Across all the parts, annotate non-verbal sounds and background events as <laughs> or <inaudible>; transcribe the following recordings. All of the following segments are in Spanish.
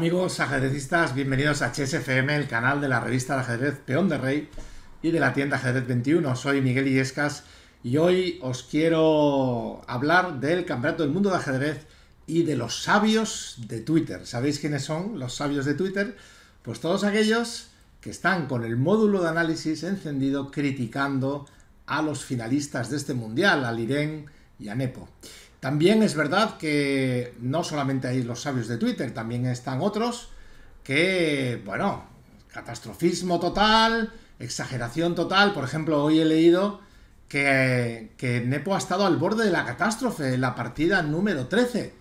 amigos ajedrecistas, bienvenidos a HSFM, el canal de la revista de ajedrez Peón de Rey y de la tienda Ajedrez 21. Soy Miguel Iescas y hoy os quiero hablar del Campeonato del Mundo de Ajedrez y de los sabios de Twitter. ¿Sabéis quiénes son los sabios de Twitter? Pues todos aquellos que están con el módulo de análisis encendido criticando a los finalistas de este mundial, a Liren y a Nepo. También es verdad que no solamente hay los sabios de Twitter, también están otros que, bueno, catastrofismo total, exageración total. Por ejemplo, hoy he leído que, Nepo ha estado al borde de la catástrofe en la partida número 13.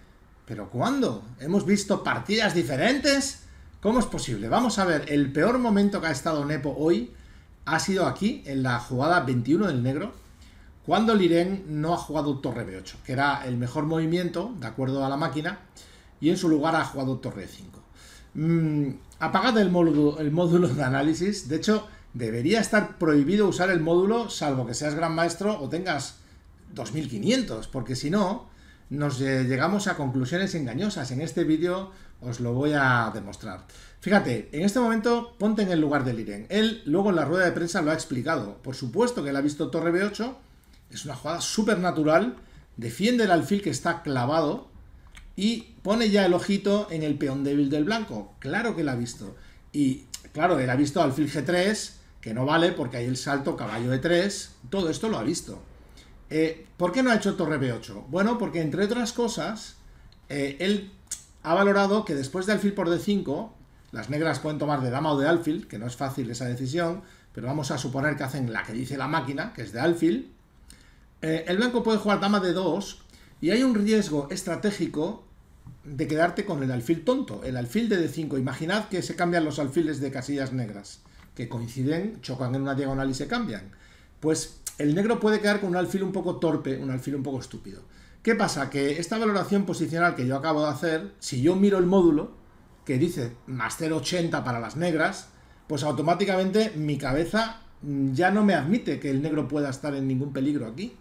¿Pero cuándo? ¿Hemos visto partidas diferentes? ¿Cómo es posible? Vamos a ver, el peor momento que ha estado Nepo hoy ha sido aquí, en la jugada 21 del negro cuando Liren no ha jugado torre b8, que era el mejor movimiento, de acuerdo a la máquina, y en su lugar ha jugado torre 5. Mm, Apagada el módulo, el módulo de análisis, de hecho, debería estar prohibido usar el módulo, salvo que seas gran maestro o tengas 2500, porque si no, nos llegamos a conclusiones engañosas. En este vídeo os lo voy a demostrar. Fíjate, en este momento ponte en el lugar de Liren. Él luego en la rueda de prensa lo ha explicado. Por supuesto que él ha visto torre b8 es una jugada súper natural. Defiende el alfil que está clavado y pone ya el ojito en el peón débil del blanco. Claro que la ha visto. Y claro, él ha visto alfil G3, que no vale porque hay el salto caballo E3. Todo esto lo ha visto. Eh, ¿Por qué no ha hecho torre B8? Bueno, porque entre otras cosas, eh, él ha valorado que después de alfil por D5, las negras pueden tomar de dama o de alfil, que no es fácil esa decisión, pero vamos a suponer que hacen la que dice la máquina, que es de alfil, eh, el blanco puede jugar dama de 2 y hay un riesgo estratégico de quedarte con el alfil tonto, el alfil de D5. Imaginad que se cambian los alfiles de casillas negras, que coinciden, chocan en una diagonal y se cambian. Pues el negro puede quedar con un alfil un poco torpe, un alfil un poco estúpido. ¿Qué pasa? Que esta valoración posicional que yo acabo de hacer, si yo miro el módulo, que dice más 0,80 para las negras, pues automáticamente mi cabeza mm, ya no me admite que el negro pueda estar en ningún peligro aquí.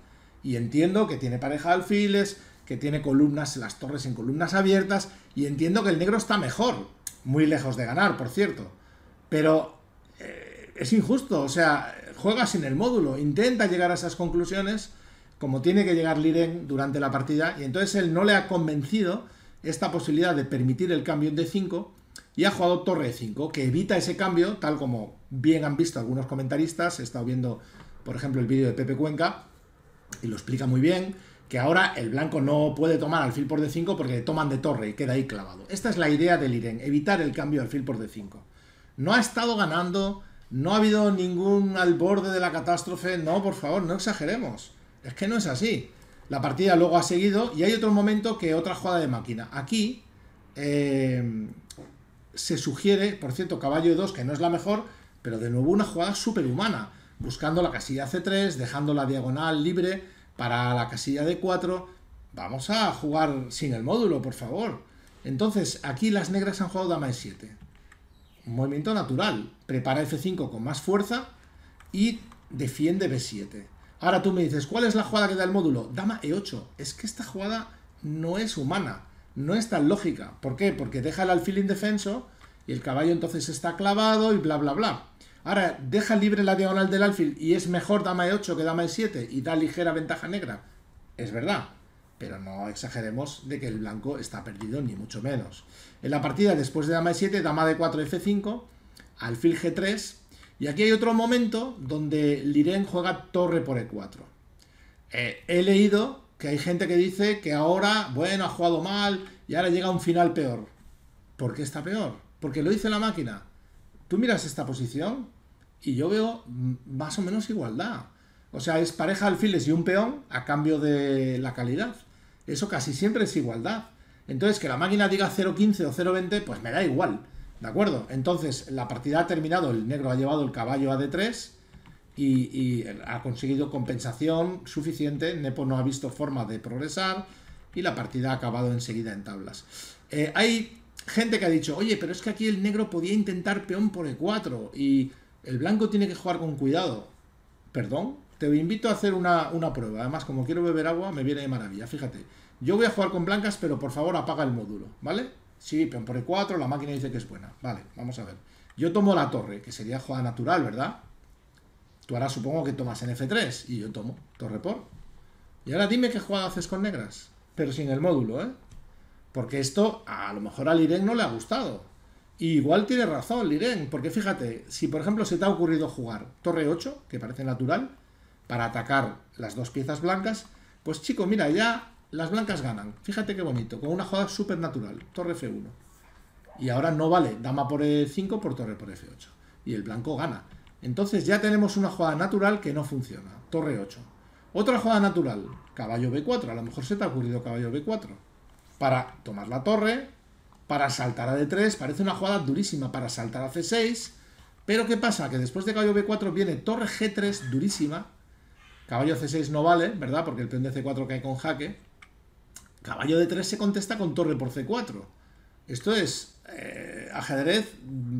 Y entiendo que tiene pareja de alfiles, que tiene columnas, las torres en columnas abiertas, y entiendo que el negro está mejor, muy lejos de ganar, por cierto. Pero eh, es injusto, o sea, juega sin el módulo, intenta llegar a esas conclusiones, como tiene que llegar Liren durante la partida, y entonces él no le ha convencido esta posibilidad de permitir el cambio de 5 y ha jugado torre 5, e que evita ese cambio, tal como bien han visto algunos comentaristas, he estado viendo, por ejemplo, el vídeo de Pepe Cuenca, y lo explica muy bien, que ahora el blanco no puede tomar alfil por d5 porque le toman de torre y queda ahí clavado. Esta es la idea del iren evitar el cambio al alfil por d5. No ha estado ganando, no ha habido ningún al borde de la catástrofe, no, por favor, no exageremos. Es que no es así. La partida luego ha seguido y hay otro momento que otra jugada de máquina. Aquí eh, se sugiere, por cierto, caballo 2, que no es la mejor, pero de nuevo una jugada superhumana buscando la casilla C3, dejando la diagonal libre para la casilla D4. Vamos a jugar sin el módulo, por favor. Entonces, aquí las negras han jugado dama E7. Un movimiento natural. Prepara F5 con más fuerza y defiende B7. Ahora tú me dices, ¿cuál es la jugada que da el módulo? Dama E8. Es que esta jugada no es humana, no es tan lógica. ¿Por qué? Porque deja el alfil indefenso y el caballo entonces está clavado y bla, bla, bla. Ahora, deja libre la diagonal del alfil y es mejor dama e8 que dama e7 y da ligera ventaja negra. Es verdad, pero no exageremos de que el blanco está perdido, ni mucho menos. En la partida, después de dama e7, dama d4, f5, alfil g3, y aquí hay otro momento donde Liren juega torre por e4. Eh, he leído que hay gente que dice que ahora, bueno, ha jugado mal y ahora llega un final peor. ¿Por qué está peor? Porque lo hizo la máquina tú miras esta posición y yo veo más o menos igualdad. O sea, es pareja alfiles y un peón a cambio de la calidad. Eso casi siempre es igualdad. Entonces, que la máquina diga 0.15 o 0.20, pues me da igual. ¿De acuerdo? Entonces, la partida ha terminado, el negro ha llevado el caballo a D3 y, ha conseguido compensación suficiente, Nepo no ha visto forma de progresar y la partida ha acabado enseguida en tablas. Eh, hay gente que ha dicho, oye, pero es que aquí el negro podía intentar peón por E4 y el blanco tiene que jugar con cuidado. Perdón, te invito a hacer una, prueba. Además, como quiero beber agua, me viene de maravilla. Fíjate, yo voy a jugar con blancas, pero por favor apaga el módulo, ¿vale? Sí, peón por E4, la máquina dice que es buena. Vale, vamos a ver. Yo tomo la torre, que sería jugada natural, ¿verdad? Tú ahora supongo que tomas en F3 y yo tomo torre por. Y ahora dime qué jugada haces con negras, pero sin el módulo, ¿eh? Porque esto a lo mejor a Liren no le ha gustado. Y igual tiene razón Liren, porque fíjate, si por ejemplo se te ha ocurrido jugar torre 8, que parece natural, para atacar las dos piezas blancas, pues chico, mira, ya las blancas ganan. Fíjate qué bonito, con una jugada súper natural, torre F1. Y ahora no vale dama por E5 por torre por F8. Y el blanco gana. Entonces ya tenemos una jugada natural que no funciona, torre 8. Otra jugada natural, caballo B4, a lo mejor se te ha ocurrido caballo B4 para tomar la torre, para saltar a D3, parece una jugada durísima para saltar a C6, pero ¿qué pasa? Que después de caballo B4 viene torre G3 durísima, caballo C6 no vale, ¿verdad? Porque el peón de C4 cae con jaque, caballo D3 se contesta con torre por C4. Esto es eh, ajedrez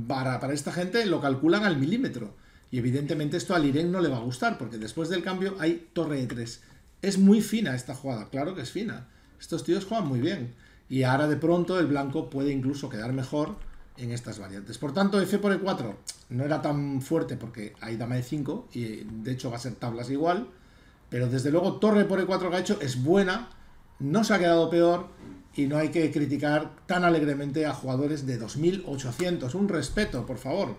para, para, esta gente, lo calculan al milímetro. Y evidentemente esto al Irén no le va a gustar, porque después del cambio hay torre E3. Es muy fina esta jugada, claro que es fina estos tíos juegan muy bien. Y ahora de pronto el blanco puede incluso quedar mejor en estas variantes. Por tanto, F por E4 no era tan fuerte porque hay dama de 5 y de hecho va a ser tablas igual. Pero desde luego torre por E4 que ha hecho es buena, no se ha quedado peor y no hay que criticar tan alegremente a jugadores de 2.800. Un respeto, por favor.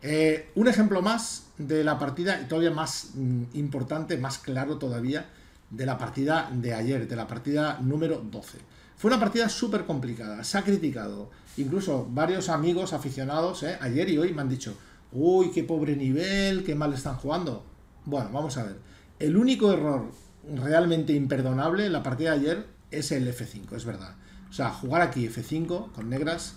Eh, un ejemplo más de la partida y todavía más mm, importante, más claro todavía de la partida de ayer, de la partida número 12. Fue una partida súper complicada, se ha criticado. Incluso varios amigos aficionados ¿eh? ayer y hoy me han dicho, uy, qué pobre nivel, qué mal están jugando. Bueno, vamos a ver. El único error realmente imperdonable en la partida de ayer es el F5, es verdad. O sea, jugar aquí F5 con negras,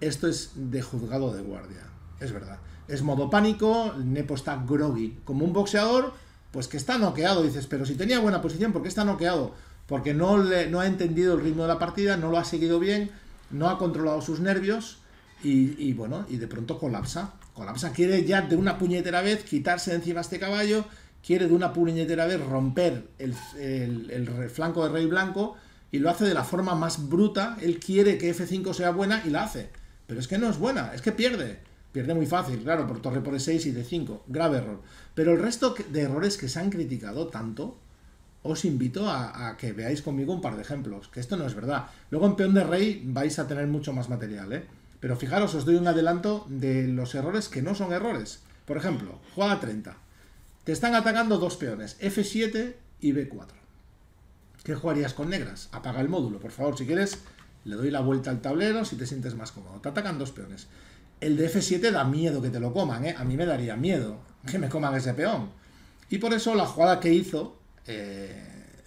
esto es de juzgado de guardia, es verdad. Es modo pánico, Nepo está groggy, como un boxeador pues que está noqueado. Dices, pero si tenía buena posición, ¿por qué está noqueado? Porque no, le, no ha entendido el ritmo de la partida, no lo ha seguido bien, no ha controlado sus nervios y, bueno, y de pronto colapsa. Colapsa, quiere ya de una puñetera vez quitarse de encima este caballo, quiere de una puñetera vez romper el, flanco de rey blanco y lo hace de la forma más bruta. Él quiere que F5 sea buena y la hace. Pero es que no es buena, es que pierde. Pierde muy fácil, claro, por torre por E6 y D5. Grave error. Pero el resto de errores que se han criticado tanto, os invito a, que veáis conmigo un par de ejemplos, que esto no es verdad. Luego en peón de rey vais a tener mucho más material, ¿eh? Pero fijaros, os doy un adelanto de los errores que no son errores. Por ejemplo, juega 30. Te están atacando dos peones, F7 y B4. ¿Qué jugarías con negras? Apaga el módulo, por favor, si quieres, le doy la vuelta al tablero si te sientes más cómodo. Te atacan dos peones el f 7 da miedo que te lo coman, ¿eh? A mí me daría miedo que me coman ese peón. Y por eso la jugada que hizo eh,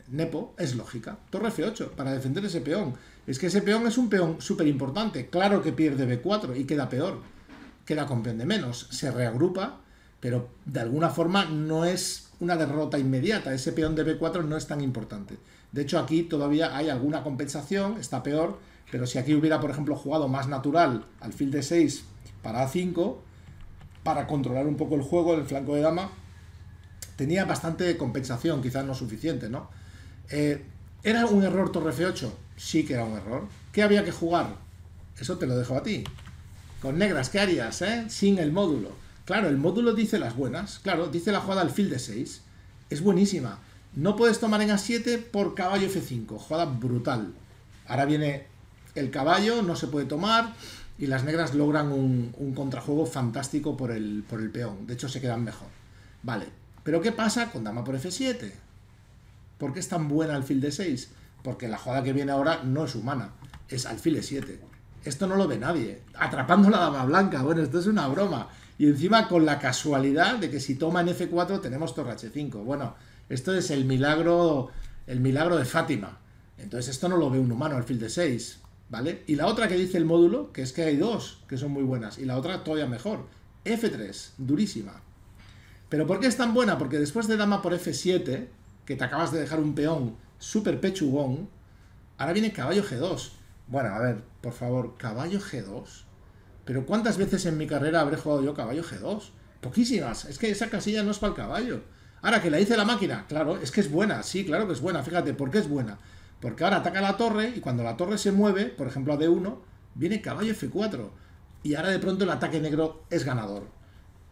Nepo es lógica. Torre F8 para defender ese peón. Es que ese peón es un peón súper importante. Claro que pierde B4 y queda peor. Queda con menos. Se reagrupa, pero de alguna forma no es una derrota inmediata. Ese peón de B4 no es tan importante. De hecho, aquí todavía hay alguna compensación, está peor, pero si aquí hubiera, por ejemplo, jugado más natural al alfil de 6 para A5, para controlar un poco el juego, del flanco de dama, tenía bastante compensación, quizás no suficiente, ¿no? Eh, ¿Era un error torre F8? Sí que era un error. ¿Qué había que jugar? Eso te lo dejo a ti. Con negras, ¿qué harías, eh? Sin el módulo. Claro, el módulo dice las buenas. Claro, dice la jugada alfil de 6. Es buenísima. No puedes tomar en A7 por caballo F5. Jugada brutal. Ahora viene el caballo no se puede tomar y las negras logran un, contrajuego fantástico por el, peón. De hecho, se quedan mejor. Vale, pero ¿qué pasa con dama por F7? ¿Por qué es tan buena alfil de 6? Porque la jugada que viene ahora no es humana, es alfil de 7. Esto no lo ve nadie. Atrapando la dama blanca, bueno, esto es una broma. Y encima con la casualidad de que si toma en F4 tenemos torre H5. Bueno, esto es el milagro, el milagro de Fátima. Entonces esto no lo ve un humano alfil de 6. ¿vale? Y la otra que dice el módulo, que es que hay dos que son muy buenas, y la otra todavía mejor, F3, durísima. ¿Pero por qué es tan buena? Porque después de dama por F7, que te acabas de dejar un peón súper pechugón, ahora viene caballo G2. Bueno, a ver, por favor, caballo G2. ¿Pero cuántas veces en mi carrera habré jugado yo caballo G2? Poquísimas. Es que esa casilla no es para el caballo. Ahora, que la dice la máquina, claro, es que es buena, sí, claro que es buena, fíjate, ¿por qué es buena? Porque ahora ataca la torre y cuando la torre se mueve, por ejemplo a D1, viene caballo F4. Y ahora de pronto el ataque negro es ganador.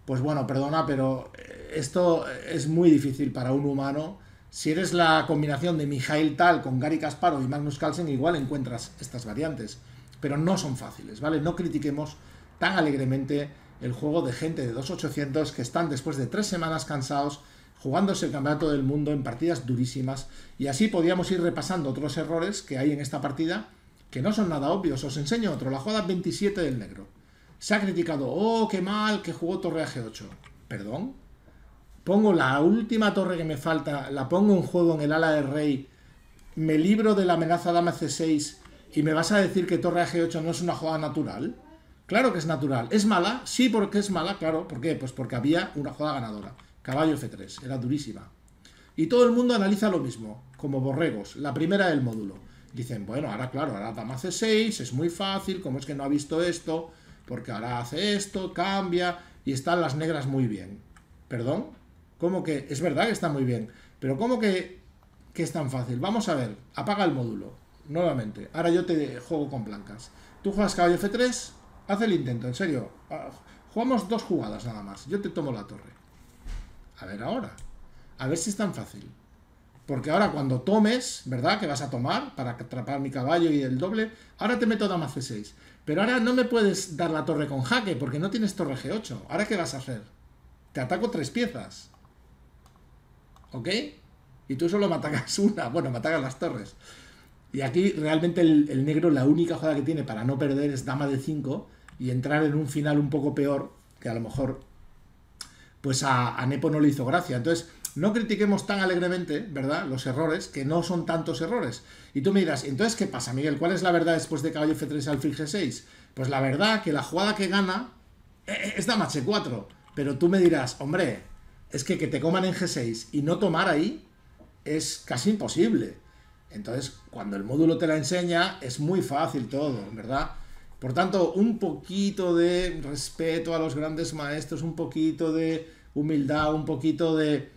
Pues bueno, perdona, pero eh, esto es muy difícil para un humano. Si eres la combinación de Mijail Tal con Gary Kasparov y Magnus Carlsen, igual encuentras estas variantes. Pero no son fáciles, ¿vale? No critiquemos tan alegremente el juego de gente de 2800 que están después de tres semanas cansados jugándose el campeonato del mundo en partidas durísimas. Y así podíamos ir repasando otros errores que hay en esta partida, que no son nada obvios. Os enseño otro, la jugada 27 del negro. Se ha criticado, oh, qué mal que jugó torre a G8. Perdón. Pongo la última torre que me falta, la pongo en juego en el ala del rey, me libro de la amenaza dama C6 y me vas a decir que torre a G8 no es una jugada natural. Claro que es natural. ¿Es mala? Sí, porque es mala, claro. ¿Por qué? Pues porque había una jugada ganadora. Caballo F3, era durísima. Y todo el mundo analiza lo mismo, como borregos, la primera del módulo. Dicen, bueno, ahora claro, ahora dama C6, es muy fácil, como es que no ha visto esto? Porque ahora hace esto, cambia, y están las negras muy bien. ¿Perdón? ¿Cómo que? Es verdad que está muy bien, pero ¿cómo que, que es tan fácil? Vamos a ver, apaga el módulo, nuevamente. Ahora yo te juego con blancas. Tú juegas caballo F3, haz el intento, en serio. Ah, jugamos dos jugadas nada más, yo te tomo la torre. A ver ahora. A ver si es tan fácil. Porque ahora cuando tomes, ¿verdad? Que vas a tomar para atrapar mi caballo y el doble. Ahora te meto dama c6. Pero ahora no me puedes dar la torre con jaque porque no tienes torre g8. ¿Ahora qué vas a hacer? Te ataco tres piezas. ¿Ok? Y tú solo me atacas <laughs> una. Bueno, me atacas las torres. Y aquí realmente el, negro la única jugada que tiene para no perder es dama de 5 y entrar en un final un poco peor, que a lo mejor pues a, Nepo no le hizo gracia. Entonces, no critiquemos tan alegremente, ¿verdad? Los errores, que no son tantos errores. Y tú me dirás, entonces, ¿qué pasa, Miguel? ¿Cuál es la verdad después de caballo F3 al alfil G6? Pues la verdad que la jugada que gana eh, eh, es dama H4. Pero tú me dirás, hombre, es que que te coman en G6 y no tomar ahí es casi imposible. Entonces, cuando el módulo te la enseña, es muy fácil todo, ¿verdad? Por tanto, un poquito de respeto a los grandes maestros, un poquito de humildad, un poquito de,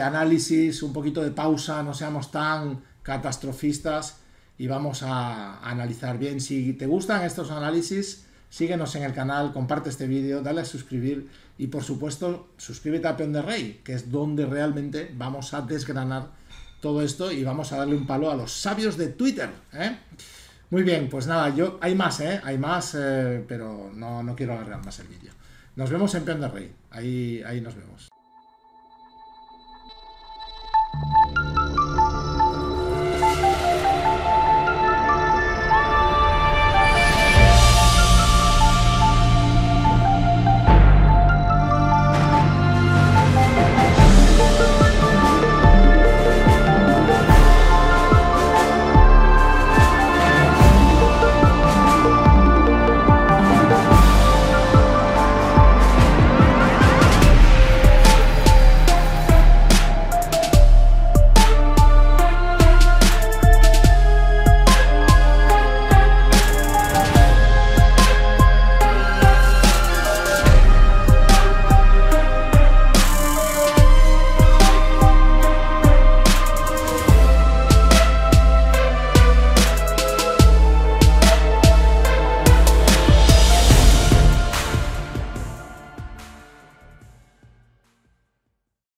análisis, un poquito de pausa, no seamos tan catastrofistas y vamos a analizar bien. Si te gustan estos análisis, síguenos en el canal, comparte este vídeo, dale a suscribir y por supuesto suscríbete a Peón de Rey, que es donde realmente vamos a desgranar todo esto y vamos a darle un palo a los sabios de Twitter. ¿eh? Muy bien, pues nada, yo hay más, ¿eh? Hay más, eh, pero no, no quiero alargar más el vídeo. Nos vemos en Pender Rey. Ahí, ahí nos vemos.